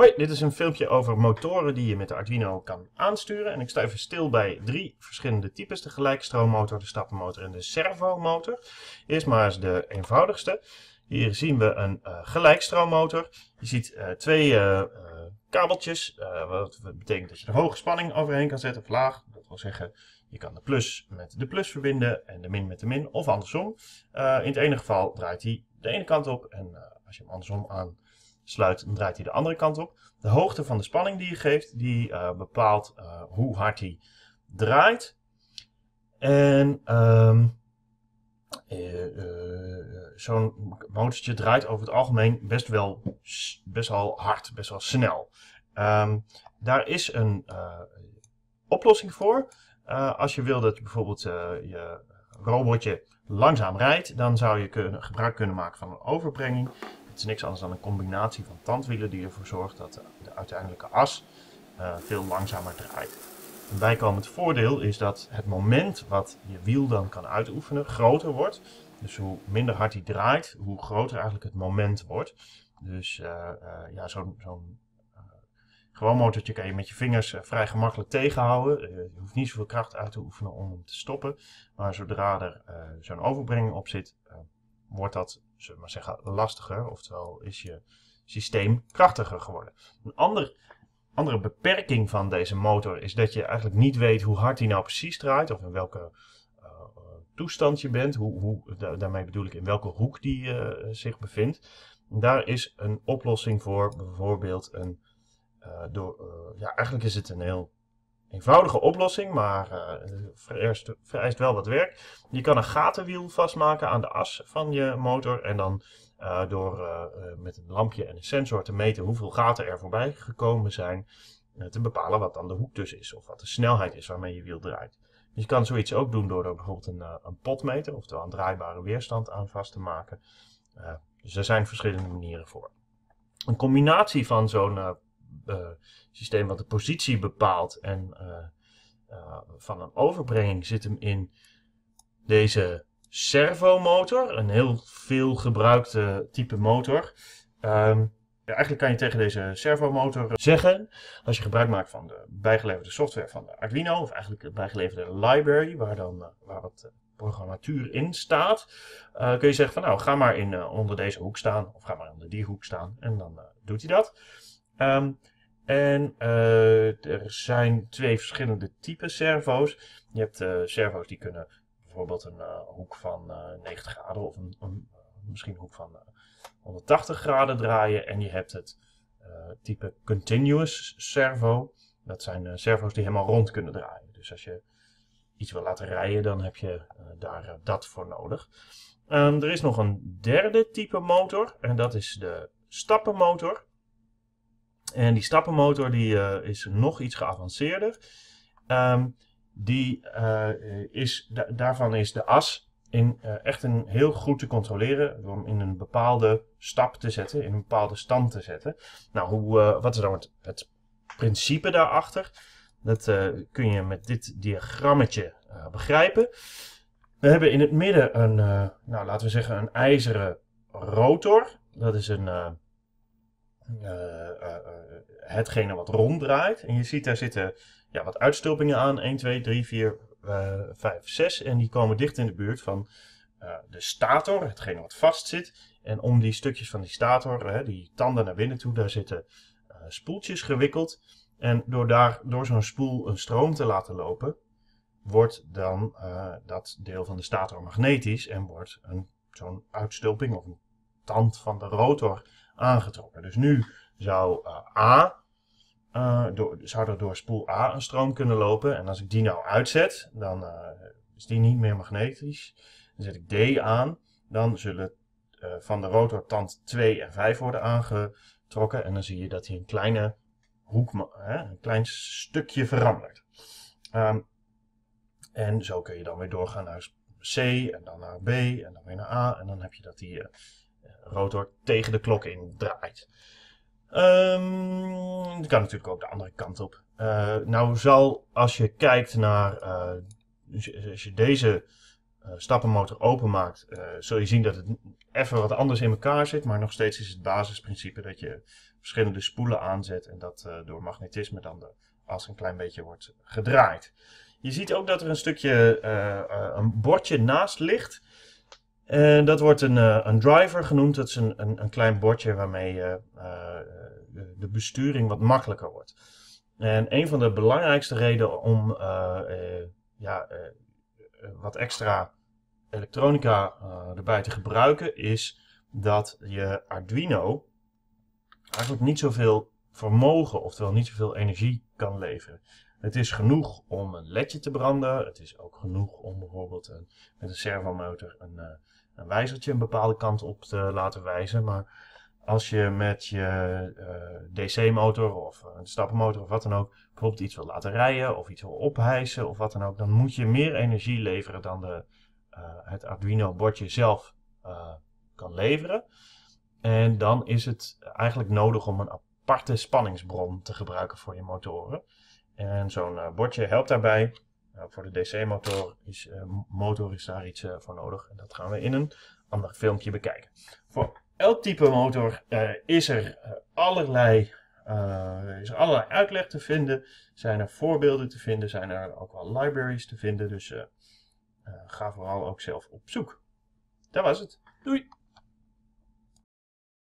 Hoi, dit is een filmpje over motoren die je met de Arduino kan aansturen. En ik sta even stil bij drie verschillende types. De gelijkstroommotor, de stappenmotor en de servomotor. Eerst maar eens de eenvoudigste. Hier zien we een eh, gelijkstroommotor. Je ziet eh, twee eh, kabeltjes, wat betekent dat je er hoge spanning overheen kan zetten of laag. Dat wil zeggen, je kan de plus met de plus verbinden en de min met de min of andersom. in het ene geval draait hij de ene kant op en als je hem andersom aan sluit, dan draait hij de andere kant op. De hoogte van de spanning die je geeft, die eh, bepaalt eh, hoe hard hij draait. En ehm, eh, zo'n motortje draait over het algemeen best wel best wel hard, best wel snel. Um, daar is een oplossing voor. als je wil dat bijvoorbeeld je robotje langzaam rijdt, dan zou je gebruik kunnen maken van een overbrenging. Het is niks anders dan een combinatie van tandwielen die ervoor zorgt dat de, uiteindelijke as eh, veel langzamer draait. Een bijkomend voordeel is dat het moment wat je wiel dan kan uitoefenen groter wordt. Dus hoe minder hard hij draait, hoe groter eigenlijk het moment wordt. Dus eh, eh, ja, zo'n gewoon motortje kan je met je vingers vrij gemakkelijk tegenhouden. je hoeft niet zoveel kracht uit te oefenen om hem te stoppen. Maar zodra er zo'n overbrenging op zit, wordt dat zullen we maar zeggen, lastiger. Oftewel is je systeem krachtiger geworden. Een ander, andere beperking van deze motor is dat je eigenlijk niet weet hoe hard die nou precies draait. Of in welke eh, eh, toestand je bent. Hoe, hoe daarmee bedoel ik in welke hoek die eh, zich bevindt. Daar is een oplossing voor, bijvoorbeeld een... door, ja, eigenlijk is het een heel eenvoudige oplossing, maar eh, vereist, wel wat werk. Je kan een gatenwiel vastmaken aan de as van je motor en dan eh, door eh, met een lampje en een sensor te meten hoeveel gaten er voorbij gekomen zijn, te bepalen wat dan de hoek dus is of wat de snelheid is waarmee je wiel draait. je kan zoiets ook doen door er bijvoorbeeld een, een potmeter, oftewel een draaibare weerstand aan vast te maken. dus er zijn verschillende manieren voor. Een combinatie van zo'n eh, systeem wat de positie bepaalt en eh, eh, van een overbrenging zit hem in deze servomotor, een heel veel gebruikte type motor. Ehm, ja, eigenlijk kan je tegen deze servomotor zeggen, als je gebruik maakt van de bijgeleverde software van de Arduino, of eigenlijk de bijgeleverde library, waar dan waar wat programmatuur in staat, kun je zeggen van nou, ga maar in, onder deze hoek staan, of ga maar onder die hoek staan, en dan doet hij dat. Ehm, en eh, er zijn twee verschillende typen servo's. Je hebt eh, servo's die kunnen bijvoorbeeld een eh, hoek van 90 graden of een, een misschien een hoek van 180 graden draaien. En je hebt het type continuous servo. Dat zijn servo's die helemaal rond kunnen draaien. Dus als je iets wil laten rijden, dan heb je daar dat voor nodig. Ehm, er is nog een derde type motor en dat is de stappenmotor. En die stappenmotor die, eh, is nog iets geavanceerder. Um, die, eh, is, daarvan is de as in, eh, echt een heel goed te controleren om in een bepaalde stap te zetten, in een bepaalde stand te zetten. Nou, hoe, wat is dan het, principe daarachter? Dat kun je met dit diagrammetje begrijpen. We hebben in het midden een, nou, laten we zeggen, een ijzeren rotor. Dat is een eh, eh, eh, hetgene wat ronddraait. En je ziet daar zitten ja, wat uitstulpingen aan. 1, 2, 3, 4, 5, 6. En die komen dicht in de buurt van de stator, hetgene wat vast zit. En om die stukjes van die stator, die tanden naar binnen toe, daar zitten spoeltjes gewikkeld. En door, daar, door zo'n spoel een stroom te laten lopen, wordt dan dat deel van de stator magnetisch en wordt zo'n uitstulping of een tand van de rotor aangetrokken. Dus nu zou eh, A, eh, door, zou er door spoel A een stroom kunnen lopen. En als ik die nou uitzet, dan eh, is die niet meer magnetisch. Dan zet ik D aan, dan zullen van de rotor tand 2 en 5 worden aangetrokken. En dan zie je dat hij een kleine hoek, een klein stukje verandert. Ehm, en zo kun je dan weer doorgaan naar C en dan naar B en dan weer naar A. En dan heb je dat die rotor tegen de klok in draait. Ehm, dat kan natuurlijk ook de andere kant op. Eh, nou zal, als je kijkt naar, eh, als je deze uh, stappenmotor openmaakt, zul je zien dat het even wat anders in elkaar zit. Maar nog steeds is het basisprincipe dat je verschillende spoelen aanzet en dat door magnetisme dan de as een klein beetje wordt gedraaid. Je ziet ook dat er een stukje, een bordje naast ligt. En dat wordt een, eh, een driver genoemd. Dat is een, een, een klein bordje waarmee eh, eh, de besturing wat makkelijker wordt. En een van de belangrijkste redenen om ja, wat extra elektronica erbij te gebruiken is dat je Arduino eigenlijk niet zoveel vermogen, oftewel niet zoveel energie kan leveren. Het is genoeg om een ledje te branden. Het is ook genoeg om bijvoorbeeld een, met een servomotor een, een wijzertje een bepaalde kant op te laten wijzen. Maar als je met je eh, DC-motor of eh, een stappenmotor of wat dan ook bijvoorbeeld iets wil laten rijden of iets wil ophijsen of wat dan ook, dan moet je meer energie leveren dan de, eh, het Arduino-bordje zelf kan leveren. En dan is het eigenlijk nodig om een aparte spanningsbron te gebruiken voor je motoren. En zo'n bordje helpt daarbij. Nou, voor de DC-motor is, uh, motor daar iets eh, voor nodig. En dat gaan we in een ander filmpje bekijken. Voor elk type motor eh, is, er, allerlei, is er allerlei uitleg te vinden. Zijn er voorbeelden te vinden. Zijn er ook wel libraries te vinden. Dus ga vooral ook zelf op zoek. Dat was het. Doei!